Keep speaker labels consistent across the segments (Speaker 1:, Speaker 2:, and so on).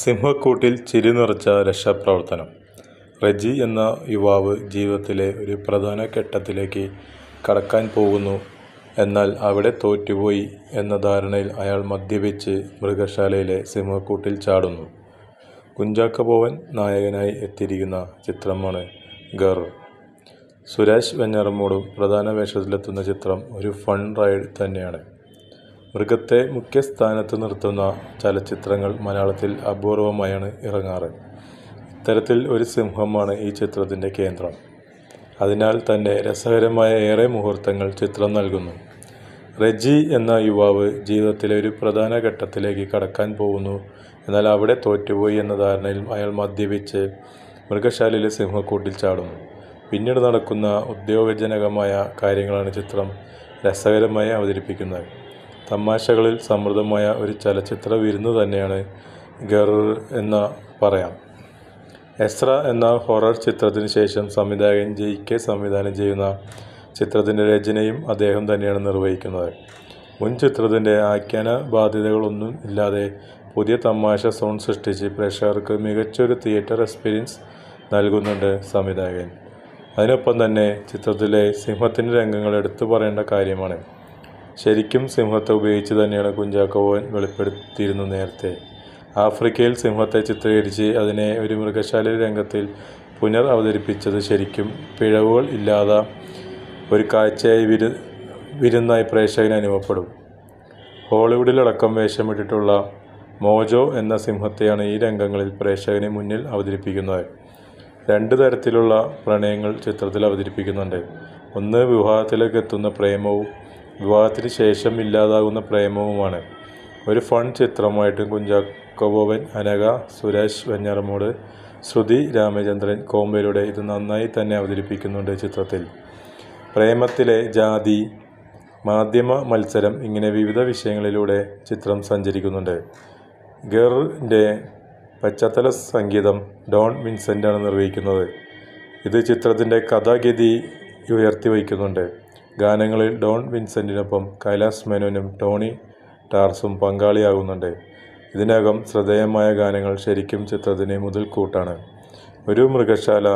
Speaker 1: സിംഹക്കൂട്ടിൽ ചിരി നിറച്ച രക്ഷാപ്രവർത്തനം റെജി എന്ന യുവാവ് ജീവിതത്തിലെ ഒരു പ്രധാന ഘട്ടത്തിലേക്ക് കടക്കാൻ പോകുന്നു എന്നാൽ അവിടെ തോറ്റുപോയി എന്ന ധാരണയിൽ അയാൾ മദ്യപിച്ച് മൃഗശാലയിലെ സിംഹക്കൂട്ടിൽ ചാടുന്നു കുഞ്ചാക്ക ബോവൻ നായകനായി എത്തിയിരിക്കുന്ന ചിത്രമാണ് ഗർ സുരേഷ് വെഞ്ഞറമ്മൂടും പ്രധാന വേഷത്തിലെത്തുന്ന ചിത്രം ഒരു ഫൺ റൈഡ് തന്നെയാണ് മൃഗത്തെ മുഖ്യസ്ഥാനത്ത് നിർത്തുന്ന ചലച്ചിത്രങ്ങൾ മലയാളത്തിൽ അപൂർവമായാണ് ഇറങ്ങാറ് ഇത്തരത്തിൽ ഒരു സിംഹമാണ് ഈ ചിത്രത്തിൻ്റെ കേന്ദ്രം അതിനാൽ തന്നെ രസകരമായ ഏറെ മുഹൂർത്തങ്ങൾ ചിത്രം നൽകുന്നു റെജി എന്ന യുവാവ് ജീവിതത്തിലെ ഒരു പ്രധാന ഘട്ടത്തിലേക്ക് കടക്കാൻ പോകുന്നു എന്നാൽ അവിടെ തോറ്റുപോയി എന്ന ധാരണയിൽ അയാൾ മദ്യപിച്ച് മൃഗശാലയിലെ സിംഹക്കൂട്ടിൽ ചാടുന്നു പിന്നീട് നടക്കുന്ന ഉദ്യോഗജനകമായ കാര്യങ്ങളാണ് ചിത്രം രസകരമായി അവതരിപ്പിക്കുന്നത് തമാശകളിൽ സമൃദ്ധമായ ഒരു ചലച്ചിത്ര വിരുന്ന് തന്നെയാണ് ഗർ എന്ന് പറയാം എസ്ര എന്ന ഹൊറർ ചിത്രത്തിന് ശേഷം സംവിധായകൻ ജെ കെ സംവിധാനം ചെയ്യുന്ന ചിത്രത്തിൻ്റെ രചനയും അദ്ദേഹം തന്നെയാണ് നിർവഹിക്കുന്നത് മുൻ ചിത്രത്തിൻ്റെ ആഖ്യാന ബാധ്യതകളൊന്നും ഇല്ലാതെ പുതിയ തമാശ സൗണ്ട് സൃഷ്ടിച്ച് പ്രേക്ഷകർക്ക് മികച്ചൊരു തിയേറ്റർ എക്സ്പീരിയൻസ് നൽകുന്നുണ്ട് സംവിധായകൻ അതിനൊപ്പം തന്നെ ചിത്രത്തിലെ സിംഹത്തിൻ്റെ രംഗങ്ങൾ എടുത്തു പറയേണ്ട കാര്യമാണ് ശരിക്കും സിംഹത്തെ ഉപയോഗിച്ച് തന്നെയാണ് കുഞ്ചാക്കോ ബോബൻ വെളിപ്പെടുത്തിയിരുന്നു നേരത്തെ ആഫ്രിക്കയിൽ സിംഹത്തെ ചിത്രീകരിച്ച് അതിനെ ഒരു മൃഗശാല രംഗത്തിൽ പുനർ അവതരിപ്പിച്ചത് ശരിക്കും പിഴവുകൾ ഇല്ലാതെ ഒരു കാഴ്ചയായി വിരു വിരുന്നായി പ്രേക്ഷകന് അനുഭവപ്പെടും ഹോളിവുഡിലടക്കം വേഷമിട്ടിട്ടുള്ള മോജോ എന്ന സിംഹത്തെയാണ് ഈ രംഗങ്ങളിൽ പ്രേക്ഷകന് മുന്നിൽ അവതരിപ്പിക്കുന്നത് രണ്ട് തരത്തിലുള്ള പ്രണയങ്ങൾ ചിത്രത്തിൽ അവതരിപ്പിക്കുന്നുണ്ട് ഒന്ന് വിവാഹത്തിലേക്ക് എത്തുന്ന പ്രേമവും വിവാഹത്തിന് ശേഷം ഇല്ലാതാകുന്ന പ്രേമവുമാണ് ഒരു ഫൺ ചിത്രമായിട്ടും കുഞ്ചാക്കോബോവൻ അനക സുരേഷ് വെഞ്ഞാറമൂട് ശ്രുതി രാമചന്ദ്രൻ കോമ്പയിലൂടെ ഇത് നന്നായി തന്നെ അവതരിപ്പിക്കുന്നുണ്ട് ചിത്രത്തിൽ പ്രേമത്തിലെ ജാതി മാധ്യമ മത്സരം ഇങ്ങനെ വിവിധ വിഷയങ്ങളിലൂടെ ചിത്രം സഞ്ചരിക്കുന്നുണ്ട് ഗറിൻ്റെ പശ്ചാത്തല സംഗീതം ഡോൺ വിൻസെൻ്റാണ് നിർവഹിക്കുന്നത് ഇത് ചിത്രത്തിൻ്റെ കഥാഗതി ഉയർത്തി വയ്ക്കുന്നുണ്ട് ഗാനങ്ങളിൽ ഡോൺ വിൻസെൻറ്റിനൊപ്പം കൈലാസ് മേനോനും ടോണി ടാർസും പങ്കാളിയാകുന്നുണ്ട് ഇതിനകം ശ്രദ്ധേയമായ ഗാനങ്ങൾ ശരിക്കും ചിത്രത്തിന് മുതൽക്കൂട്ടാണ് ഒരു മൃഗശാല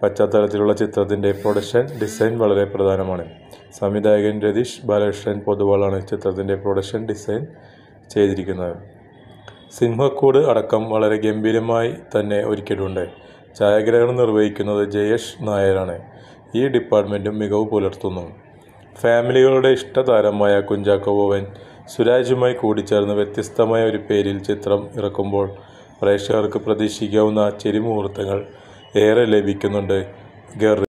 Speaker 1: പശ്ചാത്തലത്തിലുള്ള ചിത്രത്തിൻ്റെ പ്രൊഡക്ഷൻ ഡിസൈൻ വളരെ പ്രധാനമാണ് സംവിധായകൻ രതീഷ് ബാലകൃഷ്ണൻ പൊതുവാളാണ് ചിത്രത്തിൻ്റെ പ്രൊഡക്ഷൻ ഡിസൈൻ ചെയ്തിരിക്കുന്നത് സിംഹക്കൂട് അടക്കം വളരെ ഗംഭീരമായി തന്നെ ഒരുക്കിയിട്ടുണ്ട് ഛായാഗ്രഹണം നിർവഹിക്കുന്നത് ജയേഷ് നായരാണ് ഈ ഡിപ്പാർട്ട്മെൻറ്റും മികവ് പുലർത്തുന്നു ഫാമിലികളുടെ ഇഷ്ടതാരമായ കുഞ്ചാക്കോവൻ സുരാജുമായി കൂടിച്ചേർന്ന് വ്യത്യസ്തമായ ഒരു പേരിൽ ചിത്രം ഇറക്കുമ്പോൾ പ്രേക്ഷകർക്ക് പ്രതീക്ഷിക്കാവുന്ന ചെരിമുഹൂർത്തങ്ങൾ ഏറെ ലഭിക്കുന്നുണ്ട് ഗർ